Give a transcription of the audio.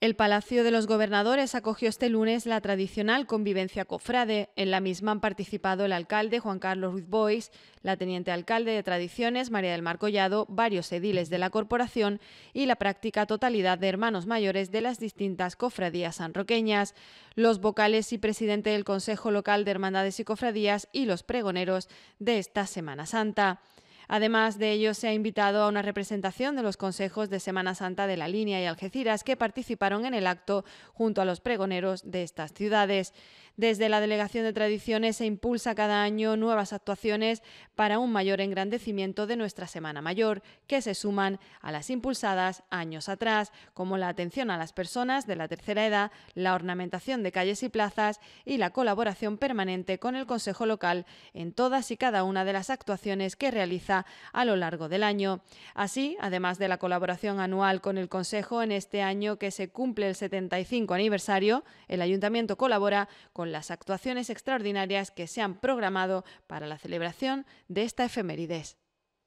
El Palacio de los Gobernadores acogió este lunes la tradicional convivencia cofrade. En la misma han participado el alcalde Juan Carlos Ruiz Bois, la teniente alcalde de Tradiciones María del Mar Collado, varios ediles de la corporación y la práctica totalidad de hermanos mayores de las distintas cofradías sanroqueñas. Los vocales y presidente del Consejo Local de Hermandades y Cofradías y los pregoneros de esta Semana Santa. Además de ello, se ha invitado a una representación de los consejos de Semana Santa de La Línea y Algeciras que participaron en el acto junto a los pregoneros de estas ciudades. Desde la Delegación de Tradiciones se impulsa cada año nuevas actuaciones para un mayor engrandecimiento de nuestra Semana Mayor, que se suman a las impulsadas años atrás, como la atención a las personas de la tercera edad, la ornamentación de calles y plazas y la colaboración permanente con el Consejo Local en todas y cada una de las actuaciones que realiza a lo largo del año. Así, además de la colaboración anual con el Consejo en este año que se cumple el 75 aniversario, el Ayuntamiento colabora con las actuaciones extraordinarias que se han programado para la celebración de esta efemérides.